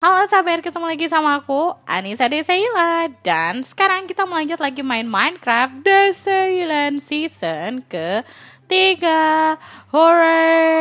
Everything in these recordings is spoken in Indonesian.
Halo sahabat, ketemu lagi sama aku, Anissa Desaila. Dan sekarang kita melanjut lagi main Minecraft The Season ke 3. Hore!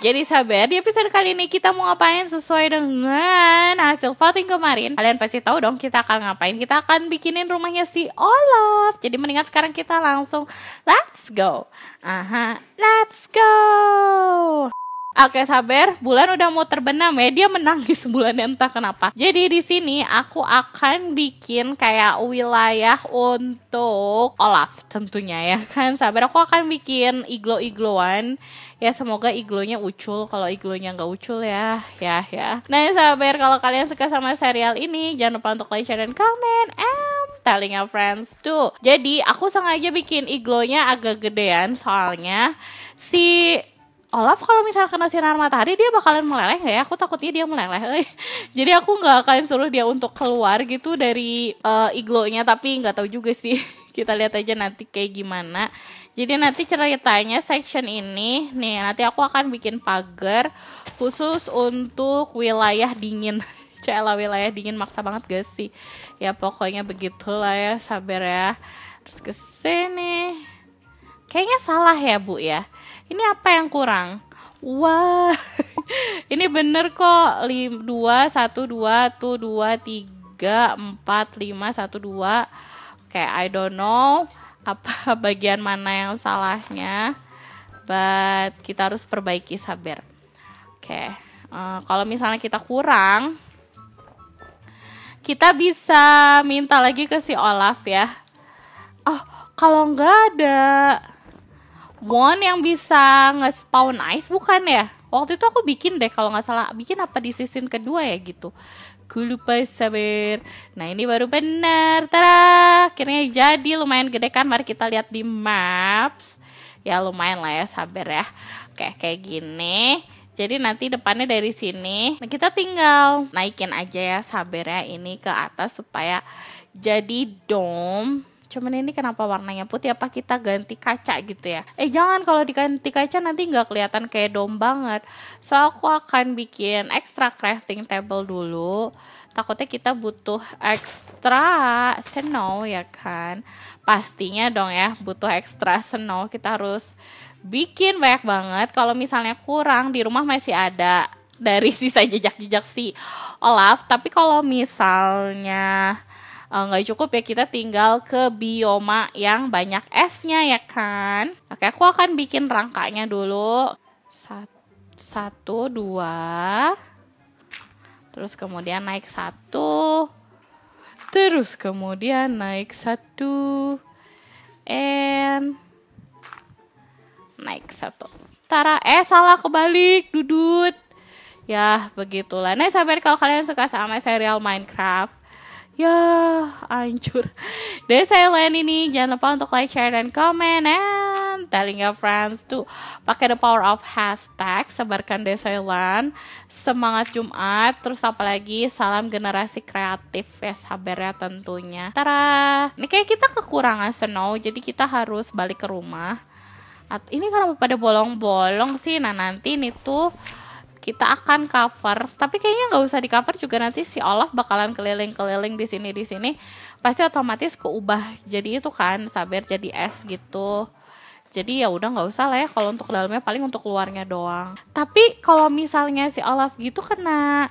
Jadi sahabat, di episode kali ini kita mau ngapain sesuai dengan hasil voting kemarin. Kalian pasti tahu dong kita akan ngapain. Kita akan bikinin rumahnya si Olaf. Jadi mendingan sekarang kita langsung let's go. Aha, let's go. Oke sabar, bulan udah mau terbenam ya. Dia menangis bulan entah kenapa. Jadi di sini aku akan bikin kayak wilayah untuk Olaf tentunya ya kan. Sabar, aku akan bikin iglo-igloan. Ya semoga iglonya ucul. Kalau iglonya nggak ucul ya, ya ya. Nah sabar, kalau kalian suka sama serial ini, jangan lupa untuk like, share, dan komen. And telling your friends too. Jadi aku sengaja bikin iglonya agak gedean soalnya si Olaf kalau misalnya kena sinar matahari dia bakalan meleleh nggak ya? Aku takutnya dia meleleh. Eh. Jadi aku nggak akan suruh dia untuk keluar gitu dari uh, iglonya tapi nggak tahu juga sih. Kita lihat aja nanti kayak gimana. Jadi nanti ceritanya section ini nih nanti aku akan bikin pagar khusus untuk wilayah dingin. Cela wilayah dingin maksa banget gak sih? Ya pokoknya begitulah ya sabar ya. Terus ke sini. Kayaknya salah ya Bu ya. Ini apa yang kurang? Wah, ini bener kok. 2, 1, 2, tuh 2, 3, 4, 5, 1, 2. Oke, I don't know apa bagian mana yang salahnya. But kita harus perbaiki sabar. Oke, okay. uh, eh, kalau misalnya kita kurang, kita bisa minta lagi ke si Olaf ya. Oh, kalau nggak ada One yang bisa nge-spawn ice bukan ya? Waktu itu aku bikin deh kalau nggak salah bikin apa di season kedua ya gitu. Gue lupa sabar. Nah ini baru benar. Tada! akhirnya jadi lumayan gede kan. Mari kita lihat di maps. Ya lumayan lah ya sabar ya. Oke kayak gini. Jadi nanti depannya dari sini, nah kita tinggal naikin aja ya sabar ya ini ke atas supaya jadi dome cuman ini kenapa warnanya putih apa kita ganti kaca gitu ya eh jangan kalau diganti kaca nanti nggak kelihatan kayak dom banget so aku akan bikin extra crafting table dulu takutnya kita butuh extra snow ya kan pastinya dong ya butuh extra snow kita harus bikin banyak banget kalau misalnya kurang di rumah masih ada dari sisa jejak-jejak si Olaf tapi kalau misalnya Eh, nggak uh, cukup ya kita tinggal ke bioma yang banyak esnya ya kan. Oke, aku akan bikin rangkanya dulu. Satu, satu dua. Terus kemudian naik satu. Terus kemudian naik satu. And naik satu. Tara, eh salah kebalik, dudut. Ya, begitulah. Nah, sampai kalau kalian suka sama serial Minecraft, ya hancur deh saya lain ini jangan lupa untuk like share dan komen and telling your friends to pakai the power of hashtag sebarkan Desailan semangat Jumat terus apa lagi? salam generasi kreatif ya sabar ya tentunya Tara ini kayak kita kekurangan snow jadi kita harus balik ke rumah ini karena pada bolong-bolong sih nah nanti ini tuh kita akan cover tapi kayaknya nggak usah di cover juga nanti si Olaf bakalan keliling-keliling di sini di sini pasti otomatis keubah jadi itu kan saber jadi es gitu jadi ya udah nggak usah lah ya kalau untuk dalamnya paling untuk luarnya doang tapi kalau misalnya si Olaf gitu kena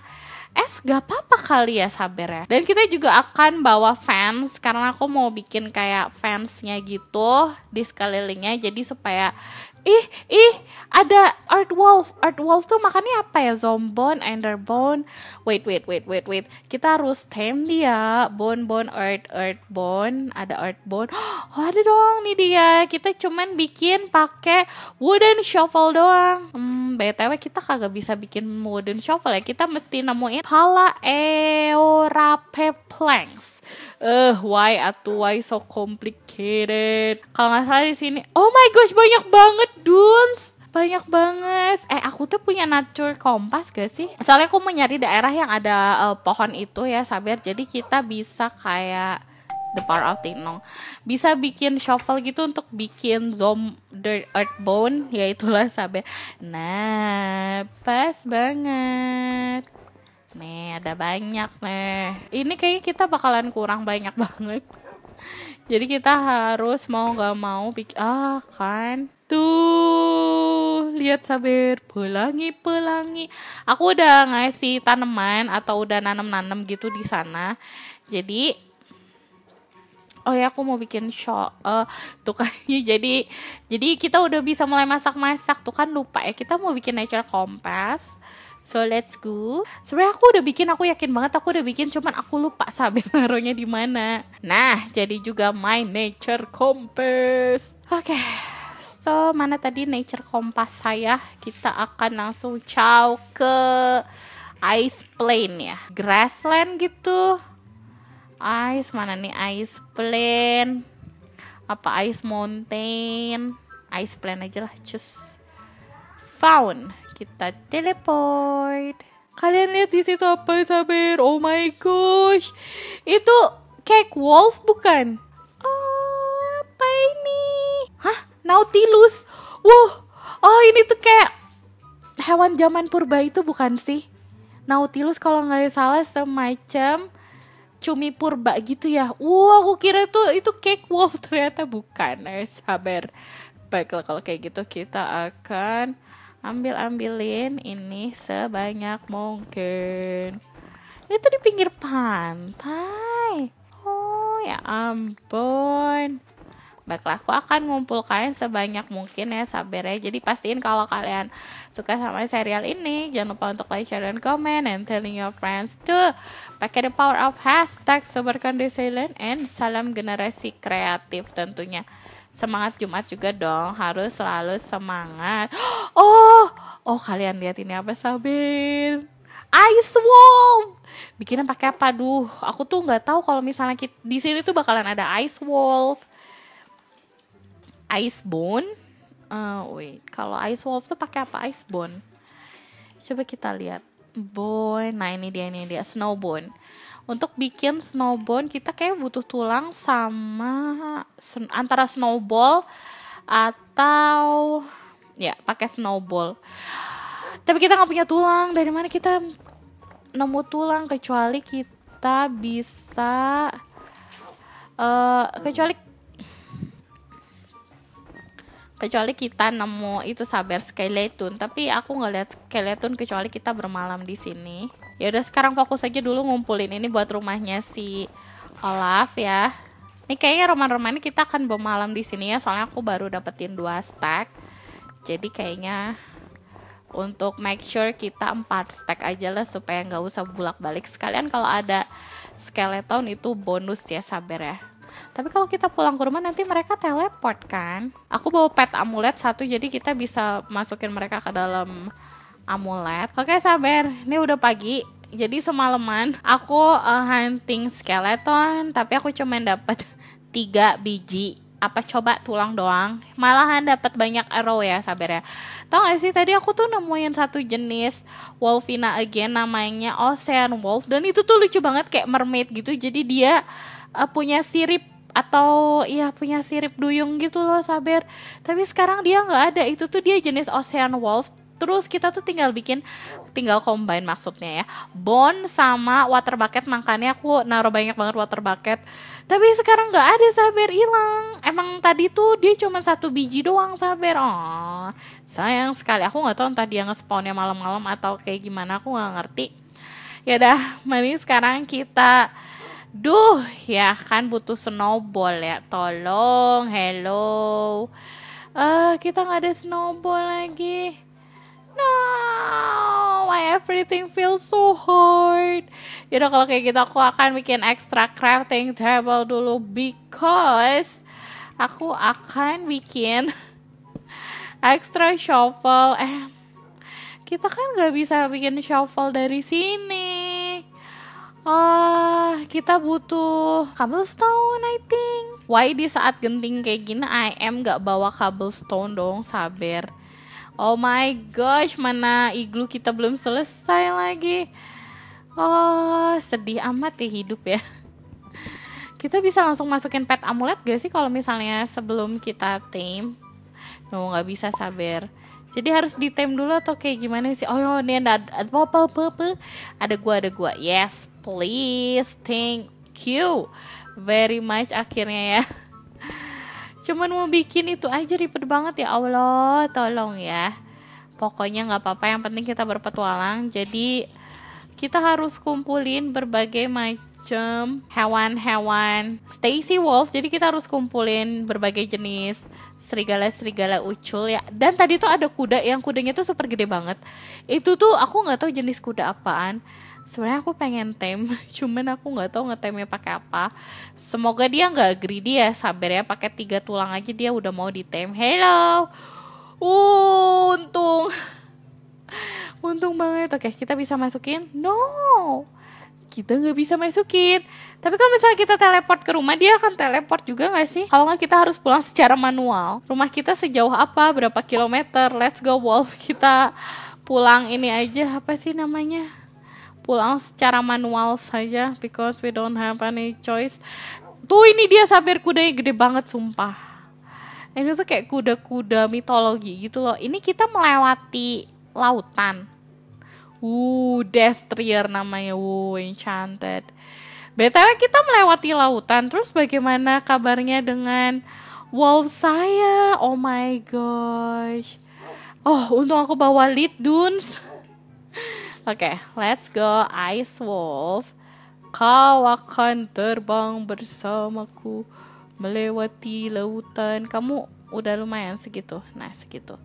es gak apa-apa kali ya sabar ya dan kita juga akan bawa fans karena aku mau bikin kayak fansnya gitu di sekelilingnya jadi supaya ih ih ada art wolf art wolf tuh makannya apa ya zombon enderbone wait wait wait wait wait kita harus tame dia bone bone art art bone ada art bone oh ada dong nih dia kita cuman bikin pakai wooden shovel doang hmm btw kita kagak bisa bikin wooden shovel ya kita mesti nemuin pala eorape planks eh uh, why atuh why so complicated kalau nggak salah di sini oh my gosh banyak banget Duns banyak banget. Eh aku tuh punya nature kompas gak sih? Soalnya aku mau nyari daerah yang ada uh, pohon itu ya sabar Jadi kita bisa kayak the power of Tinong. Bisa bikin shovel gitu untuk bikin zom dirt earth bone. Ya itulah Sabir. Nah pas banget. Nih ada banyak nih. Ini kayaknya kita bakalan kurang banyak banget. Jadi kita harus mau gak mau pikir ah kan Tuh, gitu. lihat sabar pelangi-pelangi. Aku udah ngasih tanaman atau udah nanam-nanam gitu di sana. Jadi Oh ya aku mau bikin show uh, eh, tuh kan jadi jadi kita udah bisa mulai masak-masak tuh kan lupa ya kita mau bikin nature compass So let's go. Sebenernya aku udah bikin, aku yakin banget aku udah bikin, cuman aku lupa sabar naruhnya di mana. Nah, jadi juga my nature compass. Oke. Okay. So, mana tadi nature kompas saya? Kita akan langsung caw ke ice plain ya. Grassland gitu. Ice mana nih ice plain? Apa ice mountain? Ice plain aja lah, just Found. Kita teleport. Kalian lihat di situ apa Saber? Oh my gosh. Itu cake wolf bukan? Nautilus. Wuh, oh ini tuh kayak hewan zaman purba itu bukan sih? Nautilus kalau nggak salah semacam cumi purba gitu ya. Wah, aku kira itu itu cake wolf ternyata bukan. Eh, sabar. Baiklah kalau kayak gitu kita akan ambil-ambilin ini sebanyak mungkin. Ini tuh di pinggir pantai. Oh ya ampun baiklah aku akan ngumpulkan sebanyak mungkin ya sabar ya jadi pastiin kalau kalian suka sama serial ini jangan lupa untuk like share dan comment and telling your friends tuh pakai the power of hashtag soberkondisilen and salam generasi kreatif tentunya semangat Jumat juga dong harus selalu semangat oh oh kalian lihat ini apa Sabir Ice Wall bikinnya pakai apa duh aku tuh nggak tahu kalau misalnya kita, di sini tuh bakalan ada Ice Wall ice bone uh, wait kalau ice wolf tuh pakai apa ice bone coba kita lihat bone nah ini dia ini dia snow bone untuk bikin snow bone kita kayak butuh tulang sama antara snowball atau ya pakai snowball tapi kita nggak punya tulang dari mana kita nemu tulang kecuali kita bisa uh, kecuali kecuali kita nemu itu saber skeleton tapi aku nggak lihat skeleton kecuali kita bermalam di sini ya udah sekarang fokus aja dulu ngumpulin ini buat rumahnya si Olaf ya ini kayaknya rumah roman ini kita akan bermalam di sini ya soalnya aku baru dapetin dua stack jadi kayaknya untuk make sure kita empat stack aja lah supaya nggak usah bolak-balik sekalian kalau ada skeleton itu bonus ya saber ya tapi kalau kita pulang ke rumah nanti mereka teleport kan. Aku bawa pet amulet satu jadi kita bisa masukin mereka ke dalam amulet. Oke, sabar. Ini udah pagi. Jadi semalaman aku uh, hunting skeleton, tapi aku cuma dapat tiga biji apa coba tulang doang malahan dapat banyak arrow ya sabar ya tau gak sih tadi aku tuh nemuin satu jenis wolfina again namanya ocean wolf dan itu tuh lucu banget kayak mermaid gitu jadi dia uh, punya sirip atau ya punya sirip duyung gitu loh Saber. Tapi sekarang dia nggak ada. Itu tuh dia jenis ocean wolf. Terus kita tuh tinggal bikin tinggal combine maksudnya ya. bone sama water bucket makanya aku naruh banyak banget water bucket. Tapi sekarang nggak ada Saber hilang. Emang tadi tuh dia cuma satu biji doang Saber. Oh, sayang sekali. Aku nggak tahu entah dia nge ngespawnnya malam-malam atau kayak gimana. Aku nggak ngerti. Ya dah, mari sekarang kita Duh, ya kan butuh snowball ya. Tolong, hello. Eh, uh, kita nggak ada snowball lagi. No, why everything feels so hard. Yaudah kalau kayak gitu aku akan bikin extra crafting table dulu because aku akan bikin extra shovel. Eh, kita kan nggak bisa bikin shovel dari sini. Oh, uh, kita butuh cobblestone I think. Why di saat genting kayak gini I am gak bawa cobblestone dong, sabar. Oh my gosh, mana iglu kita belum selesai lagi. Oh, sedih amat ya hidup ya. Kita bisa langsung masukin pet amulet gak sih kalau misalnya sebelum kita tame? No, nggak bisa sabar. Jadi harus di tame dulu atau kayak gimana sih? Oh, ini ada apa apa apa. Ada gua, ada gua. Yes, please, thank you very much akhirnya ya. Cuman mau bikin itu aja ribet banget ya Allah, tolong ya. Pokoknya nggak apa-apa, yang penting kita berpetualang. Jadi kita harus kumpulin berbagai macam hewan-hewan Stacy Wolf. Jadi kita harus kumpulin berbagai jenis serigala-serigala ucul ya. Dan tadi tuh ada kuda yang kudanya tuh super gede banget. Itu tuh aku nggak tahu jenis kuda apaan sebenarnya aku pengen tem cuman aku nggak tahu ngetemnya pakai apa semoga dia nggak greedy ya sabar ya pakai tiga tulang aja dia udah mau ditem hello uh, untung untung banget oke kita bisa masukin no kita nggak bisa masukin tapi kalau misalnya kita teleport ke rumah dia akan teleport juga nggak sih kalau nggak kita harus pulang secara manual rumah kita sejauh apa berapa kilometer let's go wolf kita pulang ini aja apa sih namanya pulang secara manual saja because we don't have any choice. Tuh ini dia sabir kudanya gede banget sumpah. Ini tuh kayak kuda-kuda mitologi gitu loh. Ini kita melewati lautan. Uh, Destrier namanya. Uh, enchanted. BTW kita melewati lautan. Terus bagaimana kabarnya dengan wolf saya? Oh my gosh. Oh, untung aku bawa lead dunes. Oke, okay, let's go Ice Wolf. Kau akan terbang bersamaku melewati lautan. Kamu udah lumayan segitu. Nah, segitu.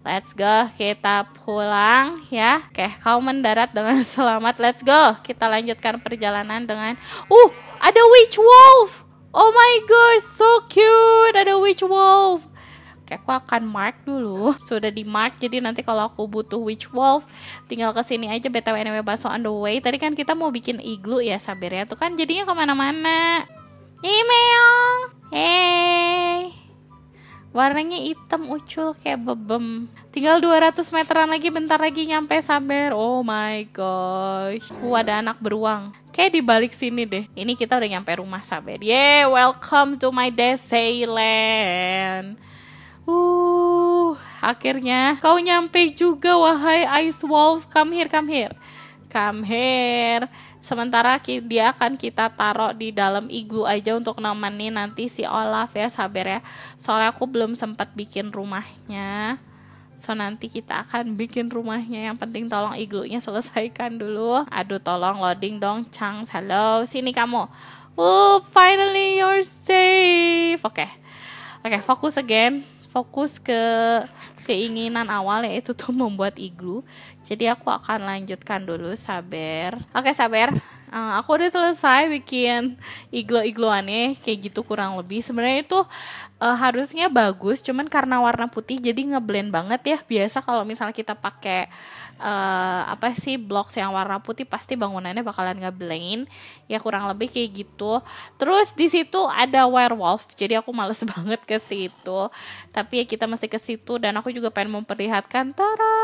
Let's go, kita pulang ya. Oke, kau mendarat dengan selamat. Let's go. Kita lanjutkan perjalanan dengan Uh, ada witch wolf. Oh my gosh, so cute. Ada witch wolf aku akan mark dulu sudah di mark jadi nanti kalau aku butuh witch wolf tinggal ke sini aja btw anyway baso on the way tadi kan kita mau bikin igloo ya sabar ya tuh kan jadinya kemana-mana Imeong hey warnanya hitam ucul kayak bebem tinggal 200 meteran lagi bentar lagi nyampe sabar oh my gosh uh ada anak beruang kayak di balik sini deh. Ini kita udah nyampe rumah sabar. Yeay, welcome to my land. Uh, akhirnya kau nyampe juga wahai Ice Wolf. Come here, come here. Come here. Sementara dia akan kita taruh di dalam iglu aja untuk nemenin nanti si Olaf ya, sabar ya. Soalnya aku belum sempat bikin rumahnya. So nanti kita akan bikin rumahnya Yang penting tolong iglunya selesaikan dulu Aduh tolong loading dong Chang Hello sini kamu Oh finally you're safe Oke okay. Oke okay, fokus again fokus ke keinginan awal yaitu tuh membuat iglu. Jadi aku akan lanjutkan dulu sabar. Oke, sabar. Uh, aku udah selesai bikin iglo-igloannya kayak gitu kurang lebih. Sebenarnya itu uh, harusnya bagus, cuman karena warna putih jadi ngeblend banget ya. Biasa kalau misalnya kita pakai uh, apa sih blok yang warna putih pasti bangunannya bakalan ngeblend. Ya kurang lebih kayak gitu. Terus di situ ada werewolf, jadi aku males banget ke situ. Tapi ya kita mesti ke situ dan aku juga pengen memperlihatkan tara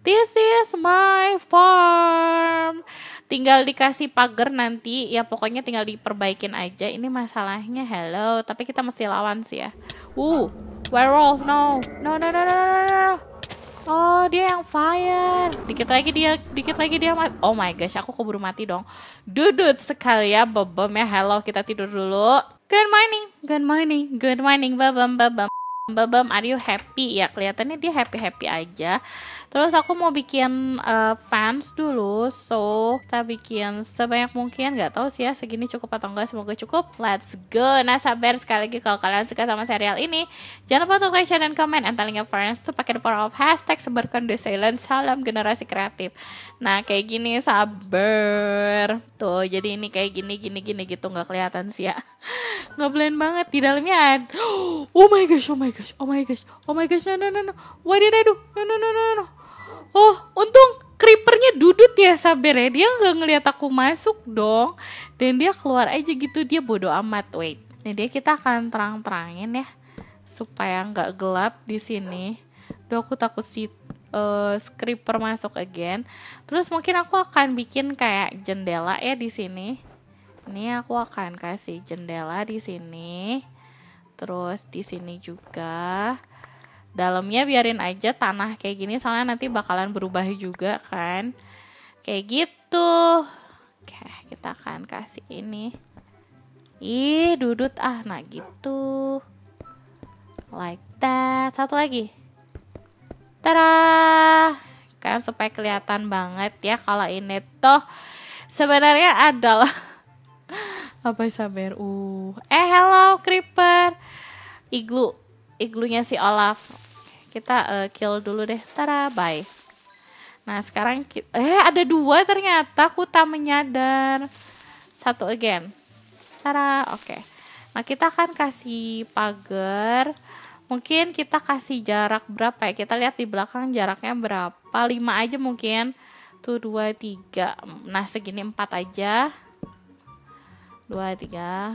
This is my farm. Tinggal dikasih pagar nanti, ya pokoknya tinggal diperbaikin aja. Ini masalahnya, hello. Tapi kita mesti lawan sih ya. Uh, werewolf, no. No, no, no, no, no, no. Oh, dia yang fire. Dikit lagi dia, dikit lagi dia mati. Oh my gosh, aku keburu mati dong. Dudut sekali ya, bebem ya. Hello, kita tidur dulu. Good morning, good morning, good morning, bebem, bebem. Bebem, are you happy? Ya, kelihatannya dia happy-happy aja terus aku mau bikin uh, fans dulu so kita bikin sebanyak mungkin gak tahu sih ya segini cukup atau enggak semoga cukup let's go nah sabar sekali lagi kalau kalian suka sama serial ini jangan lupa untuk share dan komen telling your friends tuh pakai the power of hashtag sebarkan the silence salam generasi kreatif nah kayak gini sabar tuh jadi ini kayak gini gini gini gitu nggak kelihatan sih ya ngeblend banget di dalamnya ada oh my gosh oh my gosh oh my gosh oh my gosh no no no no what did I do no no no no no oh untung creepernya dudut ya sabar ya dia nggak ngelihat aku masuk dong dan dia keluar aja gitu dia bodoh amat wait nah dia kita akan terang terangin ya supaya nggak gelap di sini Duh aku takut si uh, creeper masuk again terus mungkin aku akan bikin kayak jendela ya di sini ini aku akan kasih jendela di sini terus di sini juga dalamnya biarin aja tanah kayak gini soalnya nanti bakalan berubah juga kan kayak gitu oke kita akan kasih ini ih dudut ah nah gitu like that satu lagi tara Kan supaya kelihatan banget ya kalau ini tuh sebenarnya adalah apa sabar uh eh hello creeper iglu iglunya si Olaf. Kita uh, kill dulu deh. Tara, bye. Nah, sekarang eh ada dua ternyata aku tak menyadar. Satu again. Tara, oke. Okay. Nah, kita akan kasih pagar. Mungkin kita kasih jarak berapa ya? Kita lihat di belakang jaraknya berapa. 5 aja mungkin. Tuh dua tiga. Nah, segini empat aja. dua tiga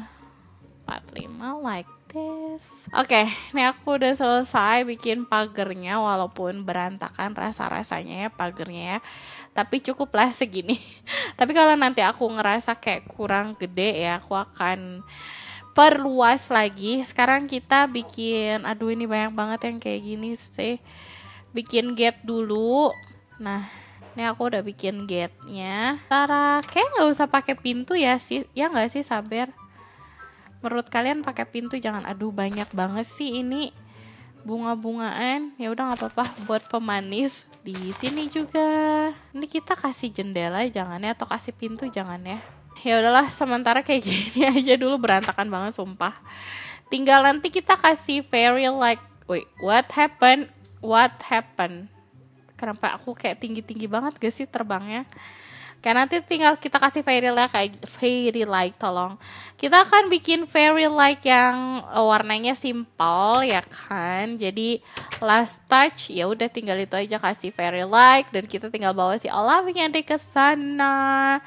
empat lima like Oke, okay, ini aku udah selesai bikin pagernya walaupun berantakan rasa-rasanya ya pagernya ya. Tapi cukuplah segini. Tapi kalau nanti aku ngerasa kayak kurang gede ya, aku akan perluas lagi. Sekarang kita bikin aduh ini banyak banget yang kayak gini sih. Bikin gate dulu. Nah, ini aku udah bikin gate-nya. Cara kayak nggak usah pakai pintu ya sih. Ya nggak sih, sabar menurut kalian pakai pintu jangan aduh banyak banget sih ini bunga-bungaan ya udah nggak apa-apa buat pemanis di sini juga ini kita kasih jendela jangan ya atau kasih pintu jangan ya ya udahlah sementara kayak gini aja dulu berantakan banget sumpah tinggal nanti kita kasih fairy like wait what happened what happened kenapa aku kayak tinggi-tinggi banget gak sih terbangnya Kayak nanti tinggal kita kasih fairy light kayak fairy light tolong. Kita akan bikin fairy light yang eh, warnanya simple ya kan. Jadi last touch ya udah tinggal itu aja kasih fairy light dan kita tinggal bawa si Olaf deh ke sana.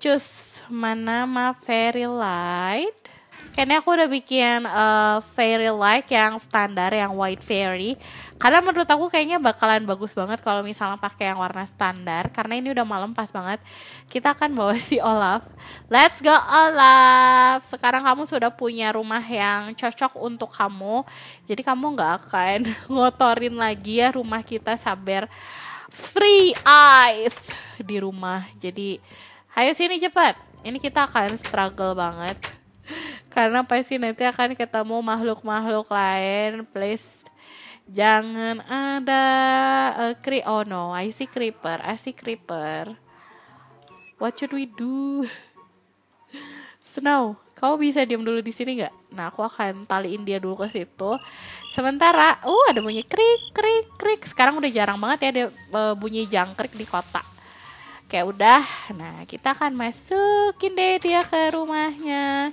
Cus mana ma fairy light? kayaknya aku udah bikin uh, fairy light yang standar yang white fairy karena menurut aku kayaknya bakalan bagus banget kalau misalnya pakai yang warna standar karena ini udah malam pas banget kita akan bawa si Olaf let's go Olaf sekarang kamu sudah punya rumah yang cocok untuk kamu jadi kamu nggak akan ngotorin lagi ya rumah kita sabar free eyes di rumah jadi ayo sini cepat ini kita akan struggle banget karena pasti nanti akan ketemu makhluk-makhluk lain please jangan ada uh, eh, cre oh no I see creeper I see creeper what should we do Snow kau bisa diam dulu di sini nggak nah aku akan taliin dia dulu ke situ sementara oh uh, ada bunyi krik krik krik sekarang udah jarang banget ya ada uh, eh, bunyi jangkrik di kota kayak udah nah kita akan masukin deh dia ke rumahnya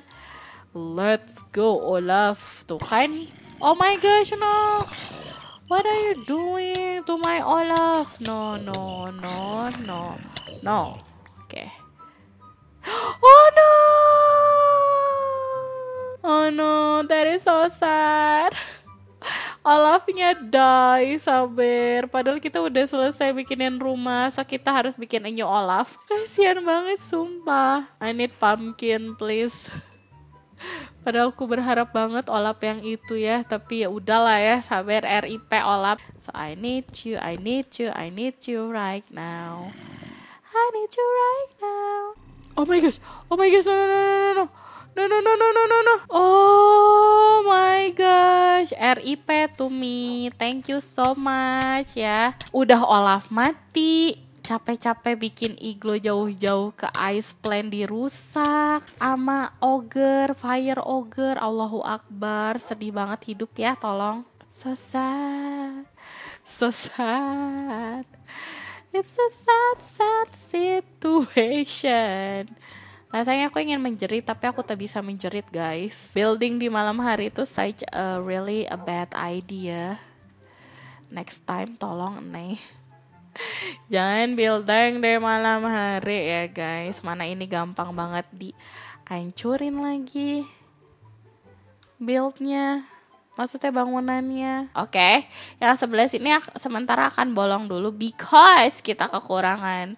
Let's go, Olaf. Tuh kan. Oh my gosh, no. What are you doing to my Olaf? No, no, no, no. No. Okay. Oh no! Oh no, that is so sad. Olafnya die, sabar. Padahal kita udah selesai bikinin rumah, so kita harus bikin a Olaf. Kasian banget, sumpah. I need pumpkin, please. Padahal aku berharap banget olap yang itu ya, tapi ya udahlah ya, sabar RIP olap. So I need you, I need you, I need you right now. I need you right now. Oh my gosh, oh my gosh, no no no no no no no no no no no no. Oh my gosh, RIP to me. Thank you so much ya. Udah olaf mati, capek-capek bikin iglo jauh-jauh ke ice plan dirusak ama ogre fire ogre Allahu Akbar sedih banget hidup ya tolong so sad so sad it's a sad sad situation Rasanya aku ingin menjerit tapi aku tak bisa menjerit guys. Building di malam hari itu such a really a bad idea. Next time tolong nih. Jangan build deh malam hari ya guys. Mana ini gampang banget dihancurin lagi buildnya. Maksudnya bangunannya. Oke, okay. yang sebelah sini sementara akan bolong dulu because kita kekurangan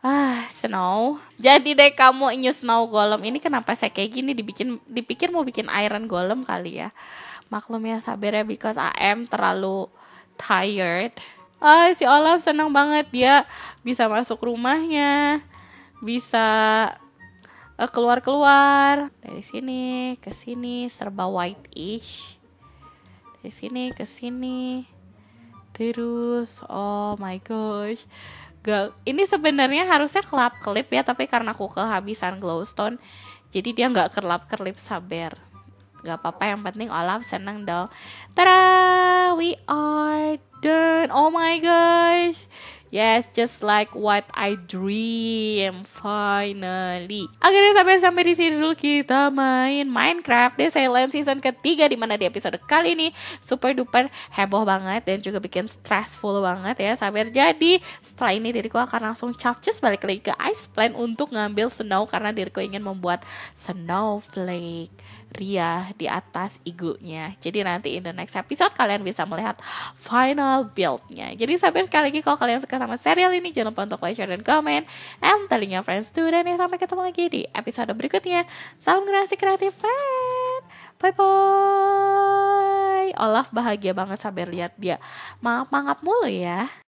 ah snow. Jadi deh kamu new snow golem ini kenapa saya kayak gini dibikin dipikir mau bikin iron golem kali ya. Maklum ya sabar ya because I am terlalu tired oh, si Olaf senang banget dia bisa masuk rumahnya bisa eh, keluar-keluar dari sini ke sini serba white-ish dari sini ke sini terus oh my gosh Girl. ini sebenarnya harusnya kelap kelip ya tapi karena aku kehabisan glowstone jadi dia nggak kelap kelip sabar nggak apa-apa yang penting Olaf seneng dong Tera we are dan Oh my gosh. Yes, just like what I dream finally. Akhirnya sampai sampai di sini dulu kita main Minecraft The Silent Season ketiga di mana di episode kali ini super duper heboh banget dan juga bikin stressful banget ya sabar. Jadi setelah ini diriku akan langsung capcus balik lagi ke Ice Plant untuk ngambil snow karena diriku ingin membuat snowflake. Ria di atas igunya. Jadi nanti in the next episode kalian bisa melihat final build-nya. Jadi sabar sekali lagi kalau kalian suka sama serial ini jangan lupa untuk like, share, dan komen. And telling your friends too. Dan ya sampai ketemu lagi di episode berikutnya. Salam generasi kreatif friend. Bye-bye. Olaf bahagia banget sampai lihat dia Maaf mangap mulu ya.